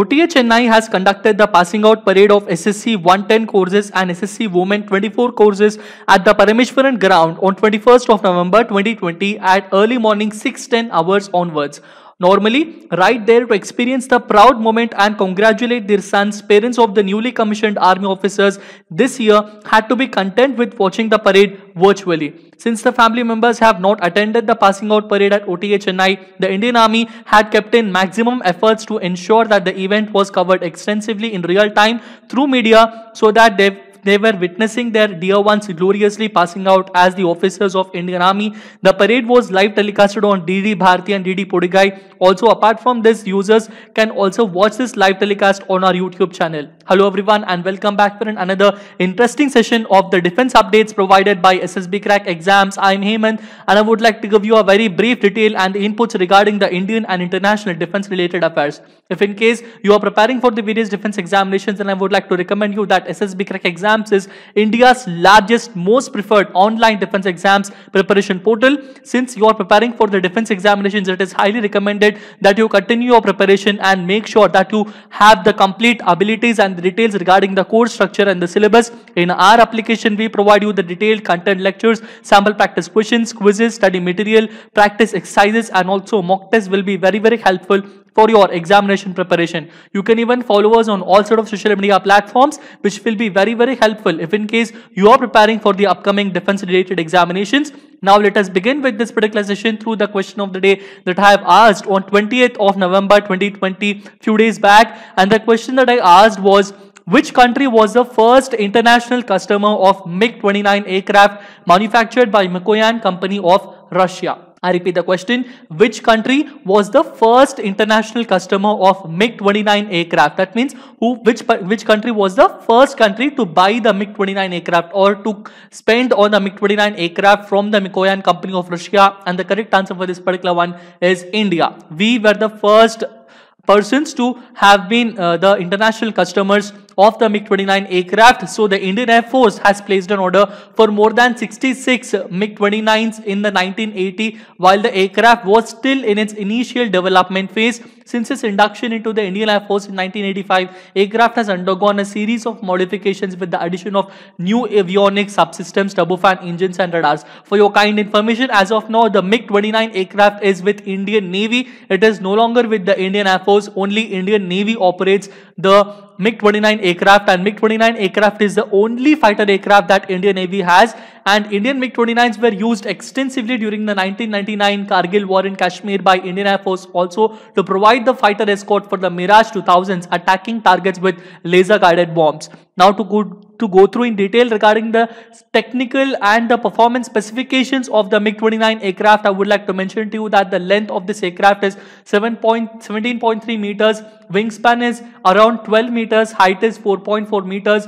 OTA Chennai has conducted the passing out parade of SSC 110 courses and SSC Women 24 courses at the Parameshwaran ground on 21st of November 2020 at early morning 6:10 hours onwards normally right there to experience the proud moment and congratulate their sons. Parents of the newly commissioned army officers this year had to be content with watching the parade virtually. Since the family members have not attended the passing out parade at OTA Chennai, the Indian Army had kept in maximum efforts to ensure that the event was covered extensively in real time through media so that they they were witnessing their dear ones gloriously passing out as the officers of Indian Army. The parade was live telecasted on DD Bharti and DD Podigai. Also, apart from this, users can also watch this live telecast on our YouTube channel. Hello everyone and welcome back for another interesting session of the defense updates provided by SSB Crack Exams. I'm Hemant and I would like to give you a very brief detail and inputs regarding the Indian and international defense related affairs. If in case you are preparing for the various defense examinations then I would like to recommend you that SSB Crack Exams exams is India's largest, most preferred online defense exams preparation portal. Since you are preparing for the defense examinations, it is highly recommended that you continue your preparation and make sure that you have the complete abilities and the details regarding the course structure and the syllabus. In our application, we provide you the detailed content lectures, sample practice questions, quizzes, study material, practice exercises, and also mock tests will be very, very helpful for your examination preparation. You can even follow us on all sort of social media platforms which will be very very helpful if in case you are preparing for the upcoming defense related examinations. Now let us begin with this particular session through the question of the day that I have asked on 20th of November 2020 few days back and the question that I asked was which country was the first international customer of MiG-29 aircraft manufactured by Mikoyan company of Russia? I repeat the question, which country was the first international customer of MiG-29 aircraft? That means who, which, which country was the first country to buy the MiG-29 aircraft or to spend on the MiG-29 aircraft from the Mikoyan company of Russia? And the correct answer for this particular one is India. We were the first persons to have been uh, the international customers of the MiG-29 aircraft. So the Indian Air Force has placed an order for more than 66 MiG-29s in the 1980 while the aircraft was still in its initial development phase. Since its induction into the Indian Air Force in 1985, aircraft has undergone a series of modifications with the addition of new avionic subsystems, turbofan engines and radars. For your kind information, as of now, the MiG-29 aircraft is with Indian Navy. It is no longer with the Indian Air Force. Only Indian Navy operates the MiG-29 aircraft and MiG-29 aircraft is the only fighter aircraft that Indian Navy has and Indian MiG-29s were used extensively during the 1999 Kargil war in Kashmir by Indian Air Force also to provide the fighter escort for the Mirage 2000s attacking targets with laser guided bombs. Now to go to go through in detail regarding the technical and the performance specifications of the MiG-29 aircraft, I would like to mention to you that the length of this aircraft is 17.3 meters, wingspan is around 12 meters, height is 4.4 meters.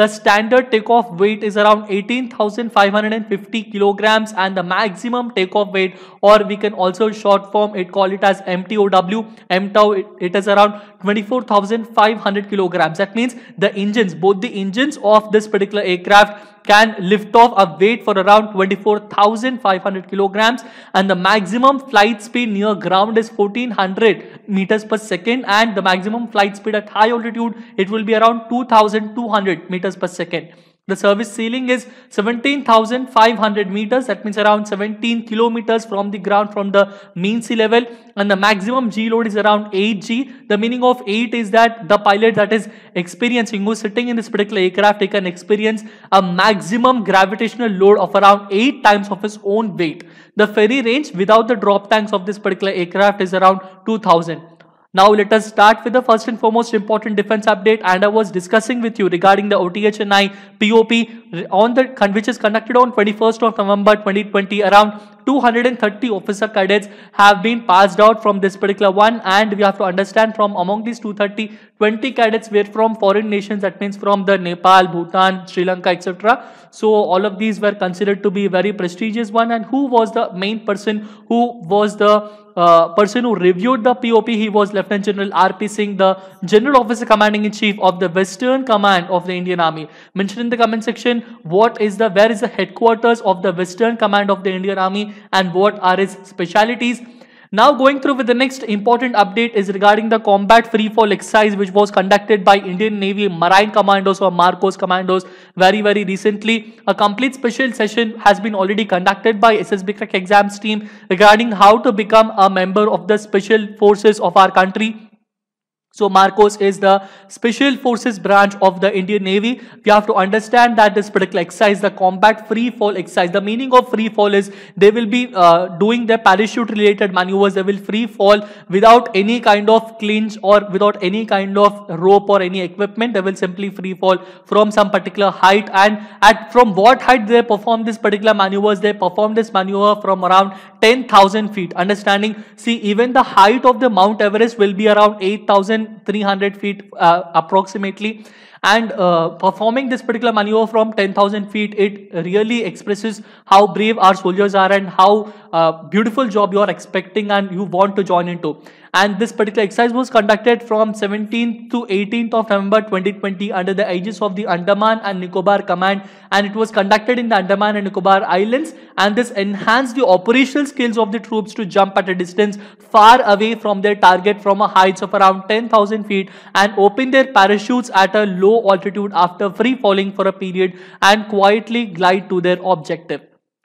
The standard takeoff weight is around 18,550 kilograms and the maximum takeoff weight or we can also short form it call it as MTOW, MTOW it is around 24,500 kilograms. That means the engines, both the engines of this particular aircraft can lift off a weight for around 24,500 kilograms and the maximum flight speed near ground is 1400 meters per second and the maximum flight speed at high altitude it will be around 2200 meters per second. The service ceiling is 17,500 meters. That means around 17 kilometers from the ground from the mean sea level. And the maximum G load is around 8G. The meaning of 8 is that the pilot that is experiencing who's sitting in this particular aircraft, he can experience a maximum gravitational load of around 8 times of his own weight. The ferry range without the drop tanks of this particular aircraft is around 2000. Now let us start with the first and foremost important defense update and I was discussing with you regarding the OTHNI POP on the which is conducted on 21st of November 2020 around 230 officer cadets have been passed out from this particular one and we have to understand from among these 230 20 cadets were from foreign nations that means from the Nepal, Bhutan, Sri Lanka etc. So all of these were considered to be very prestigious one and who was the main person who was the uh, person who reviewed the POP, he was Lieutenant General R.P. Singh, the General Officer Commanding in Chief of the Western Command of the Indian Army. Mention in the comment section what is the where is the headquarters of the Western Command of the Indian Army and what are his specialities. Now going through with the next important update is regarding the combat freefall exercise which was conducted by Indian Navy Marine Commandos or Marcos Commandos very very recently. A complete special session has been already conducted by SSB Crack exams team regarding how to become a member of the special forces of our country. So Marcos is the special forces branch of the Indian Navy. We have to understand that this particular exercise, the combat free fall exercise, the meaning of free fall is they will be uh, doing their parachute related maneuvers. They will free fall without any kind of clinch or without any kind of rope or any equipment. They will simply free fall from some particular height and at from what height they perform this particular maneuvers. They perform this maneuver from around 10,000 feet. Understanding, see even the height of the Mount Everest will be around 8,000 300 feet uh, approximately. And uh, performing this particular maneuver from 10,000 feet, it really expresses how brave our soldiers are and how uh, beautiful job you are expecting and you want to join into. And this particular exercise was conducted from 17th to 18th of November 2020 under the aegis of the Andaman and Nicobar Command and it was conducted in the Andaman and Nicobar Islands and this enhanced the operational skills of the troops to jump at a distance far away from their target from a height of around 10,000 feet and open their parachutes at a low altitude after free falling for a period and quietly glide to their objective.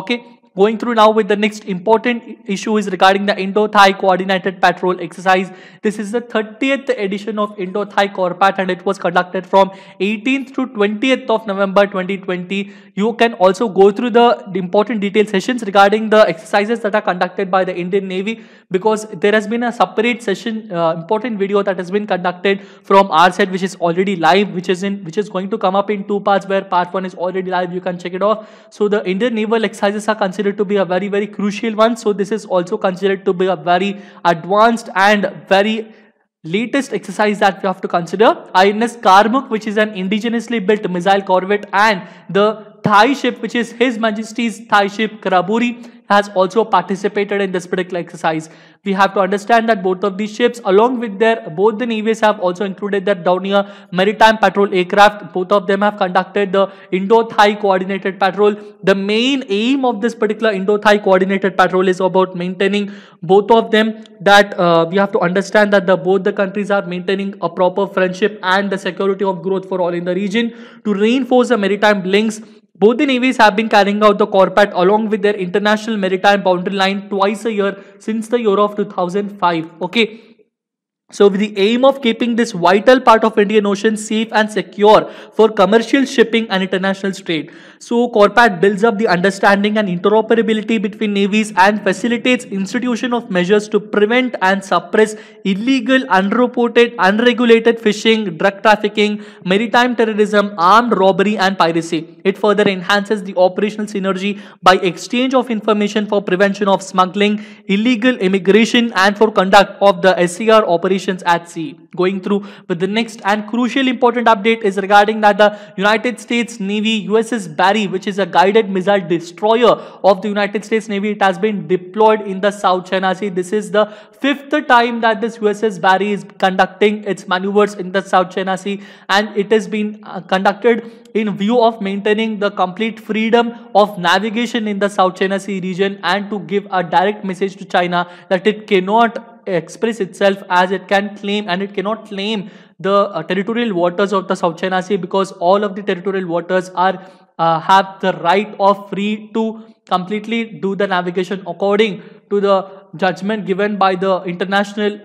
Okay, Going through now with the next important issue is regarding the Indo-Thai Coordinated Patrol Exercise. This is the 30th edition of Indo-Thai Corpat and it was conducted from 18th to 20th of November 2020. You can also go through the important detailed sessions regarding the exercises that are conducted by the Indian Navy because there has been a separate session, uh, important video that has been conducted from our side, which is already live, which is in which is going to come up in two parts where part one is already live. You can check it off. So the Indian Naval exercises are considered considered to be a very, very crucial one. So this is also considered to be a very advanced and very latest exercise that we have to consider. INS Karmuk, which is an indigenously built missile corvette and the Thai ship, which is His Majesty's Thai ship Karaburi has also participated in this particular exercise. We have to understand that both of these ships along with their both the navies have also included their downier maritime patrol aircraft. Both of them have conducted the Indo-Thai coordinated patrol. The main aim of this particular Indo-Thai coordinated patrol is about maintaining both of them that uh, we have to understand that the both the countries are maintaining a proper friendship and the security of growth for all in the region to reinforce the maritime links both the navies have been carrying out the CORPAT along with their international maritime boundary line twice a year since the year of 2005. Okay. So with the aim of keeping this vital part of Indian Ocean safe and secure for commercial shipping and international trade. So CORPAT builds up the understanding and interoperability between navies and facilitates institution of measures to prevent and suppress illegal, unreported, unregulated fishing, drug trafficking, maritime terrorism, armed robbery and piracy. It further enhances the operational synergy by exchange of information for prevention of smuggling, illegal immigration and for conduct of the SCR operation conditions at sea. Going through with the next and crucial important update is regarding that the United States Navy USS Barry, which is a guided missile destroyer of the United States Navy, it has been deployed in the South China Sea. This is the fifth time that this USS Barry is conducting its maneuvers in the South China Sea and it has been uh, conducted in view of maintaining the complete freedom of navigation in the South China Sea region and to give a direct message to China that it cannot express itself as it can claim and it cannot claim the uh, territorial waters of the South China Sea because all of the territorial waters are uh, have the right of free to completely do the navigation according to the judgment given by the international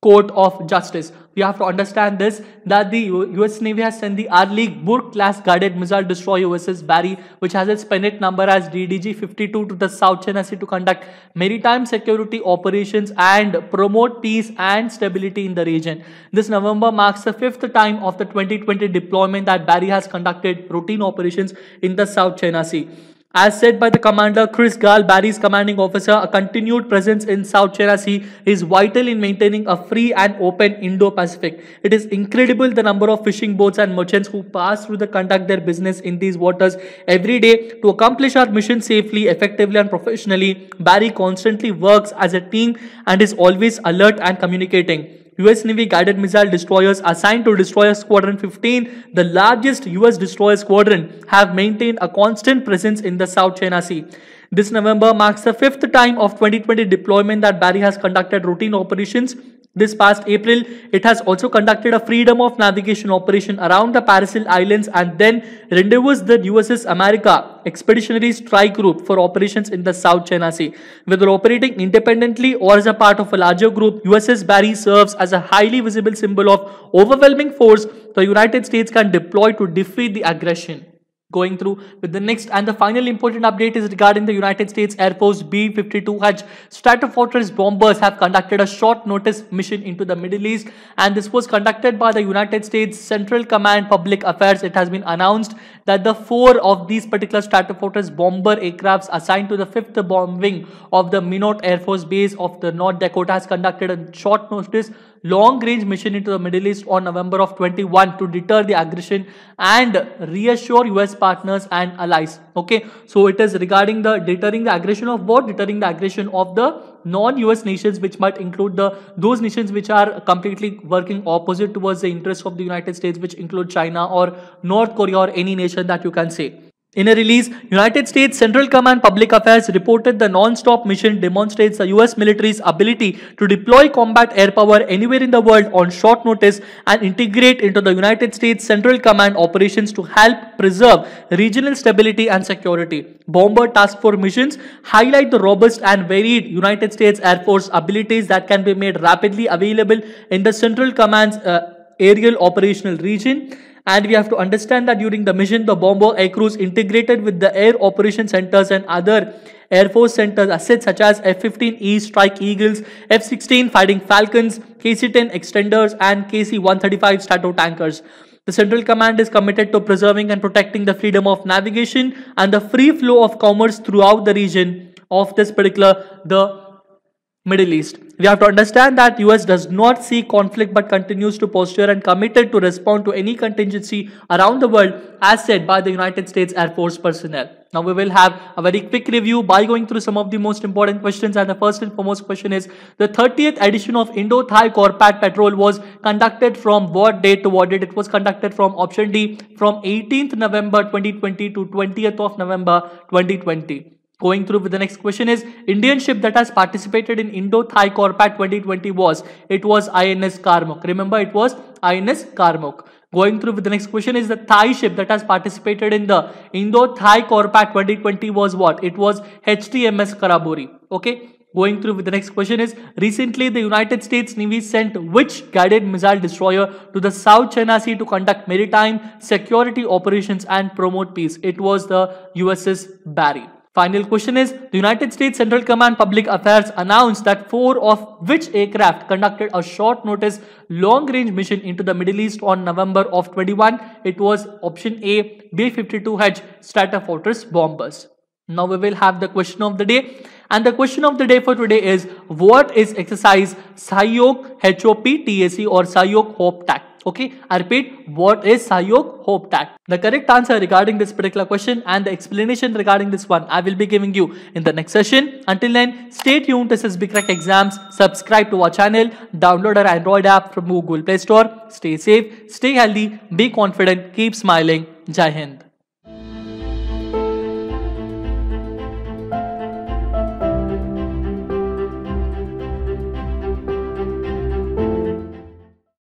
court of justice. We have to understand this that the US Navy has sent the Arleigh Burke class guided missile destroyer USS Barry, which has its pennant number as DDG 52, to the South China Sea to conduct maritime security operations and promote peace and stability in the region. This November marks the fifth time of the 2020 deployment that Barry has conducted routine operations in the South China Sea. As said by the commander Chris Gall, Barry's commanding officer, a continued presence in South China Sea is vital in maintaining a free and open Indo-Pacific. It is incredible the number of fishing boats and merchants who pass through the conduct their business in these waters every day. To accomplish our mission safely, effectively and professionally, Barry constantly works as a team and is always alert and communicating. US Navy guided missile destroyers assigned to Destroyer Squadron 15, the largest US destroyer squadron, have maintained a constant presence in the South China Sea. This November marks the fifth time of 2020 deployment that Barry has conducted routine operations this past April, it has also conducted a freedom of navigation operation around the Paracel Islands and then rendezvoused the USS America Expeditionary Strike Group for operations in the South China Sea. Whether operating independently or as a part of a larger group, USS Barry serves as a highly visible symbol of overwhelming force the United States can deploy to defeat the aggression going through with the next and the final important update is regarding the United States Air Force B-52H Stratofortress bombers have conducted a short notice mission into the Middle East and this was conducted by the United States Central Command Public Affairs. It has been announced that the four of these particular Stratofortress bomber aircrafts assigned to the 5th bombing of the Minot Air Force Base of the North Dakota has conducted a short notice long-range mission into the Middle East on November of 21 to deter the aggression and reassure US partners and allies. Okay, so it is regarding the deterring the aggression of both, deterring the aggression of the non-US nations, which might include the those nations which are completely working opposite towards the interests of the United States, which include China or North Korea or any nation that you can say. In a release, United States Central Command Public Affairs reported the non-stop mission demonstrates the US military's ability to deploy combat air power anywhere in the world on short notice and integrate into the United States Central Command operations to help preserve regional stability and security. Bomber Task Force missions highlight the robust and varied United States Air Force abilities that can be made rapidly available in the Central Command's uh, aerial operational region. And we have to understand that during the mission, the bomber aircrews integrated with the air operation centers and other Air Force centers assets such as F-15E Strike Eagles, F-16 Fighting Falcons, KC-10 Extenders and KC-135 Strato Tankers. The Central Command is committed to preserving and protecting the freedom of navigation and the free flow of commerce throughout the region of this particular the Middle East. We have to understand that US does not see conflict but continues to posture and committed to respond to any contingency around the world as said by the United States Air Force personnel. Now we will have a very quick review by going through some of the most important questions and the first and foremost question is the 30th edition of Indo-Thai Corpat Patrol was conducted from what date to what date? It was conducted from option D from 18th November 2020 to 20th of November 2020. Going through with the next question is Indian ship that has participated in Indo-Thai Corpat 2020 was it was INS Karmok. Remember it was INS Karmok. Going through with the next question is the Thai ship that has participated in the Indo-Thai Corpat 2020 was what? It was HTMS Karaburi. Okay. Going through with the next question is recently the United States Navy sent which guided missile destroyer to the South China Sea to conduct maritime security operations and promote peace? It was the USS Barry. Final question is, the United States Central Command Public Affairs announced that four of which aircraft conducted a short notice long range mission into the Middle East on November of 21. It was option A, B-52H Stratofortress bombers. Now we will have the question of the day. And the question of the day for today is, what is exercise SIOC HOP TAC or SIOC HOP TAC? Okay, I repeat, what is Sahyog Hope Tag? The correct answer regarding this particular question and the explanation regarding this one, I will be giving you in the next session. Until then, stay tuned to SSB Crack Exams, subscribe to our channel, download our Android app from Google Play Store. Stay safe, stay healthy, be confident, keep smiling. Jai Hind.